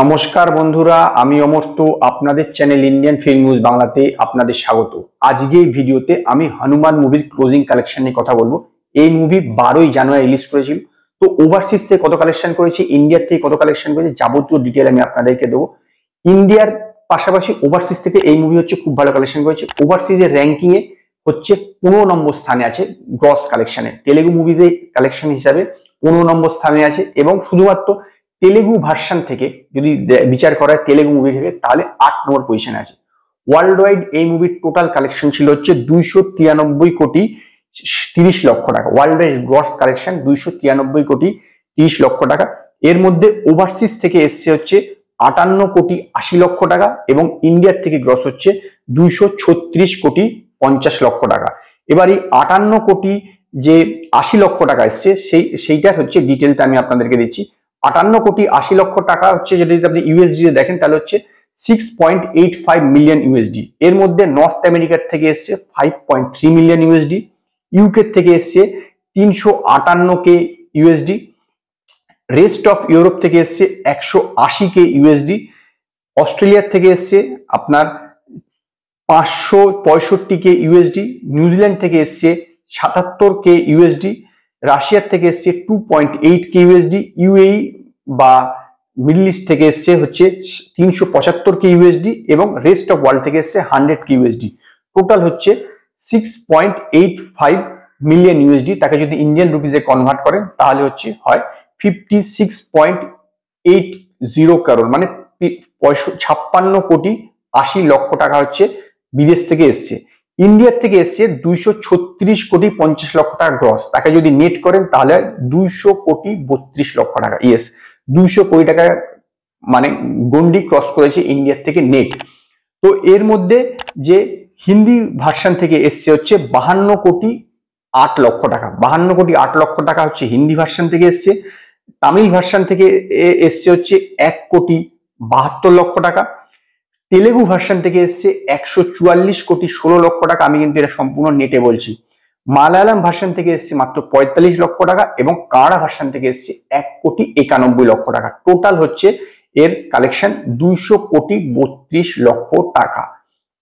নমস্কার বন্ধুরা আমি অমর্ত আপনাদের চ্যানেল ইন্ডিয়ান ফিল্ম নিউজ বাংলাতে আপনাদের স্বাগত আজকে এই ভিডিওতে আমি হনুমান মুভির ক্লোজিং কালেকশন নিয়ে কথা বলবো এই মুভি বারোই জানুয়ারি রিলিজ করেছিল তো ওভারসিজ থেকে কত কালেকশন করেছি ইন্ডিয়ার থেকে কত কালেকশন করেছে যাবতীয় ডিটেল আমি আপনাদেরকে দেবো ইন্ডিয়ার পাশাপাশি ওভারসিজ থেকে এই মুভি হচ্ছে খুব ভালো কালেকশন করেছে ওভারসিজের র্যাঙ্কিং এ হচ্ছে পনেরো নম্বর স্থানে আছে গ্রস কালেকশনে তেলেগু মুভিতে কালেকশন হিসাবে পনেরো নম্বর স্থানে আছে এবং শুধুমাত্র তেলেগু ভার্সান থেকে যদি বিচার করা হয় তেলেগু মুভি থেকে তাহলে আট নম্বর পজিশনে আছে ওয়ার্ল্ড ওয়াইড এই মুভির টোটাল কালেকশন ছিল হচ্ছে দুইশো তিরানব্বই কোটি তিরিশ লক্ষ টাকা ওয়ার্ল্ড ওয়াইড গ্রস কালেকশন দুইশো কোটি তিরিশ লক্ষ টাকা এর মধ্যে ওভারসিজ থেকে এসছে হচ্ছে আটান্ন কোটি আশি লক্ষ টাকা এবং ইন্ডিয়ার থেকে গ্রস হচ্ছে দুইশো ছত্রিশ কোটি পঞ্চাশ লক্ষ টাকা এবার এই আটান্ন কোটি যে আশি লক্ষ টাকা এসছে সেই সেইটার হচ্ছে ডিটেলটা আমি আপনাদেরকে দিচ্ছি আটান্ন কোটি আশি লক্ষ টাকা হচ্ছে যদি আপনি ইউএসডি দেখেন তাহলে হচ্ছে six point eight five million USD এর মধ্যে নর্থ আমেরিকার থেকে এসছে five point three million USD UK থেকে এসছে তিনশো আটান্ন K USD rest of Europe থেকে এসছে একশো আশি কে ইউএসডি অস্ট্রেলিয়ার থেকে এসছে আপনার পাঁচশো পঁয়ষট্টি কে ইউএসডি নিউজিল্যান্ড থেকে এসছে সাতাত্তর কে ইউএসডি রাশিয়ার থেকে এসছে two point eight K USD UAE বা মিডল ইস্ট থেকে এসছে হচ্ছে তিনশো পঁচাত্তর কে ইউএসডি এবং রেস্ট অফ ওয়ার্ল্ড থেকে এসছে হান্ড্রেড কে ইউএসডি টোটাল হচ্ছে six point eight five million USD তাকে যদি ইন্ডিয়ান রুপিসে কনভার্ট করেন তাহলে হচ্ছে হয় fifty six point eight zero crore মানে ছাপ্পান্ন কোটি আশি লক্ষ টাকা হচ্ছে বিদেশ থেকে এসছে ইন্ডিয়ার থেকে এসছে দুইশো ছত্রিশ কোটি পঞ্চাশ লক্ষ টাকা গ্রস তাকে যদি নেট করেন তাহলে দুইশো কোটি বত্রিশ লক্ষ টাকা ইয়েস দুইশো কোটি টাকা মানে গন্ডি ক্রস করেছে ইন্ডিয়ার থেকে নেট তো এর মধ্যে যে হিন্দি ভার্সান থেকে এসছে হচ্ছে বাহান্ন কোটি আট লক্ষ টাকা বাহান্ন কোটি আট লক্ষ টাকা হচ্ছে হিন্দি ভার্সান থেকে এসছে তামিল ভার্সান থেকে এসছে হচ্ছে এক কোটি বাহাত্তর লক্ষ টাকা তেলেগু ভার্সান থেকে এসছে একশো কোটি ষোলো লক্ষ টাকা আমি কিন্তু এটা সম্পূর্ণ নেটে বলছি মালায়ালাম ভার্সন থেকে এসছে মাত্র পঁয়তাল্লিশ লক্ষ টাকা এবং কাড়া ভার্সন থেকে এসছে এক কোটি একানব্বই লক্ষ টাকা টোটাল হচ্ছে এর কালেকশন দুইশো কোটি বত্রিশ লক্ষ টাকা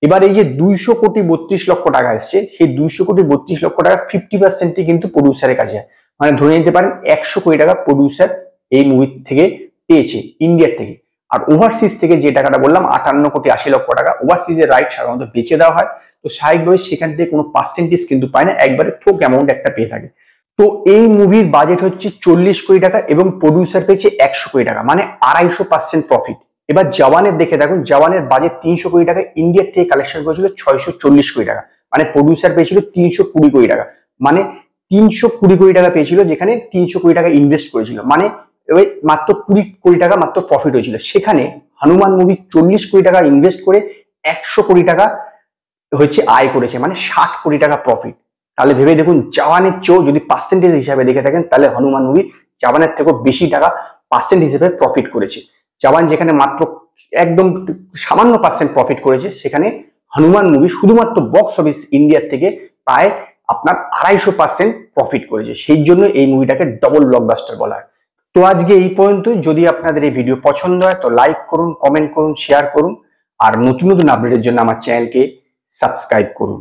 এবার এই যে দুইশো কোটি বত্রিশ লক্ষ টাকা এসছে সেই দুইশো কোটি বত্রিশ লক্ষ টাকা ফিফটি পার্সেন্টই কিন্তু প্রডিউসারের কাছে মানে ধরে নিতে পারেন একশো কোটি টাকা প্রডিউসার এই মুভি থেকে পেয়েছে ইন্ডিয়ার থেকে আর ওভারসিজ থেকে যে টাকাটা বললাম আটান্ন কোটি আশি লক্ষ টাকা ওভারসিজের রাইট সাধারণত বেঁচে দেওয়া হয় তো স্বাভাবিকভাবে সেখান থেকে কোনো পার্সেন্টেজ কিন্তু পায় না একবারে ঠোক অ্যামাউন্ট একটা পেয়ে থাকে তো এই মুভির বাজেট হচ্ছে চল্লিশ কোটি টাকা এবং প্রডিউসার পেয়েছে একশো কোটি টাকা মানে আড়াইশো পার্সেন্ট প্রফিট এবার জওয়ানের দেখে দেখুন জওয়ানের বাজেট তিনশো কোটি টাকা ইন্ডিয়ার থেকে কালেকশন করেছিল ছয়শো চল্লিশ কোটি টাকা মানে প্রডিউসার পেয়েছিল তিনশো কুড়ি কোটি টাকা মানে তিনশো কুড়ি কোটি টাকা পেয়েছিল যেখানে তিনশো কোটি টাকা ইনভেস্ট করেছিল মানে এবার মাত্র কুড়ি কোটি টাকা মাত্র প্রফিট হয়েছিল সেখানে হনুমান মুভি চল্লিশ কোটি টাকা ইনভেস্ট করে একশো কোটি টাকা হচ্ছে আয় করেছে মানে ষাট কোটি টাকা প্রফিট তাহলে ভেবে দেখুন জাওয়ানের চেয়েও যদি পার্সেন্টেজ হিসাবে দেখে থাকেন তাহলে হনুমান মুভি জাওয়ানের থেকেও বেশি টাকা পার্সেন্ট হিসেবে প্রফিট করেছে জাওয়ান যেখানে মাত্র একদম সামান্য পার্সেন্ট প্রফিট করেছে সেখানে হনুমান মুভি শুধুমাত্র বক্স অফিস ইন্ডিয়ার থেকে প্রায় আপনার আড়াইশো পার্সেন্ট প্রফিট করেছে সেই জন্য এই মুভিটাকে ডবল ব্লকবাস্টার বলা হয় তো আজকে এই পর্যন্ত যদি আপনাদের এই ভিডিও পছন্দ হয় তো লাইক করুন কমেন্ট করুন শেয়ার করুন আর নতুন নতুন আপডেটের জন্য আমার চ্যানেলকে সাবস্ক্রাইব করুন